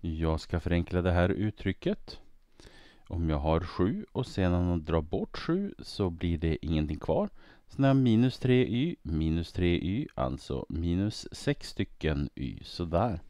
Jag ska förenkla det här uttrycket. Om jag har 7 och sedan drar bort 7 så blir det ingenting kvar. Sen har jag minus 3y, minus 3y, alltså minus 6 stycken y. Sådär.